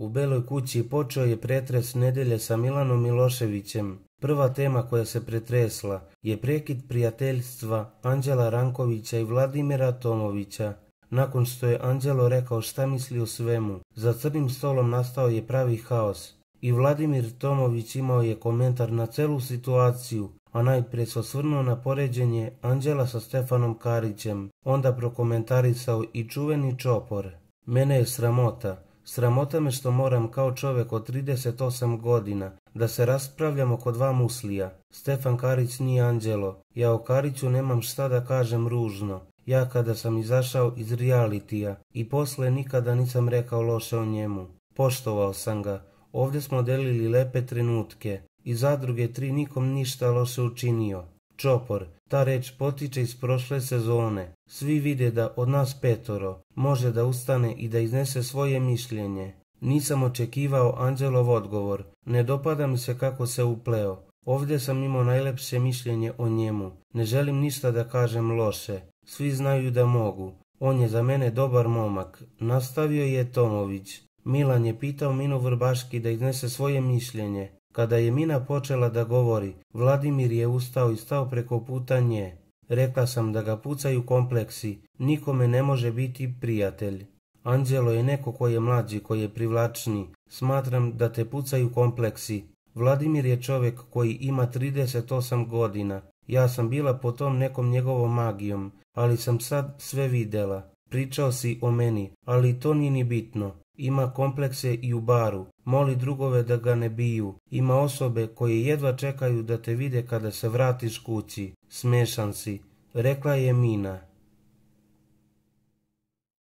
U Beloj kući počeo je pretres nedelje sa Milanom Miloševićem. Prva tema koja se pretresla je prekid prijateljstva Anđela Rankovića i Vladimira Tomovića. Nakon što je Anđelo rekao šta misli o svemu, za crnim stolom nastao je pravi haos. I Vladimir Tomović imao je komentar na celu situaciju, a najprije se osvrnuo na poređenje Anđela sa Stefanom Karićem, onda prokomentarisao i čuveni čopor. Mene je sramota, Sramota me što moram kao čovjek od 38 godina da se raspravljam oko dva muslija. Stefan Karić nije anđelo. Ja o Kariću nemam šta da kažem ružno. Ja kada sam izašao iz realitija i posle nikada nisam rekao loše o njemu. Poštovao sam ga. Ovdje smo delili lepe trenutke. I zadruge tri nikom ništa loše učinio čopor. Ta reč potiče iz prošle sezone. Svi vide da od nas petoro može da ustane i da iznese svoje mišljenje. Nisam očekivao Anđelov odgovor. Ne dopada mi se kako se upleo. Ovdje sam imao najlepše mišljenje o njemu. Ne želim ništa da kažem loše. Svi znaju da mogu. On je za mene dobar momak. Nastavio je Tomović. Milan je pitao Minu Vrbaški da iznese svoje mišljenje. Kada je Mina počela da govori, Vladimir je ustao i stao preko puta nje. Rekla sam da ga pucaju kompleksi, nikome ne može biti prijatelj. Anđelo je neko koji je mlađi, koji je privlačni. Smatram da te pucaju kompleksi. Vladimir je čovjek koji ima 38 godina. Ja sam bila po tom nekom njegovom magijom, ali sam sad sve vidjela. Pričao si o meni, ali to nije ni bitno. Ima komplekse i u baru, moli drugove da ga ne biju. Ima osobe koje jedva čekaju da te vide kada se vratiš kući. Smešan si, rekla je Mina.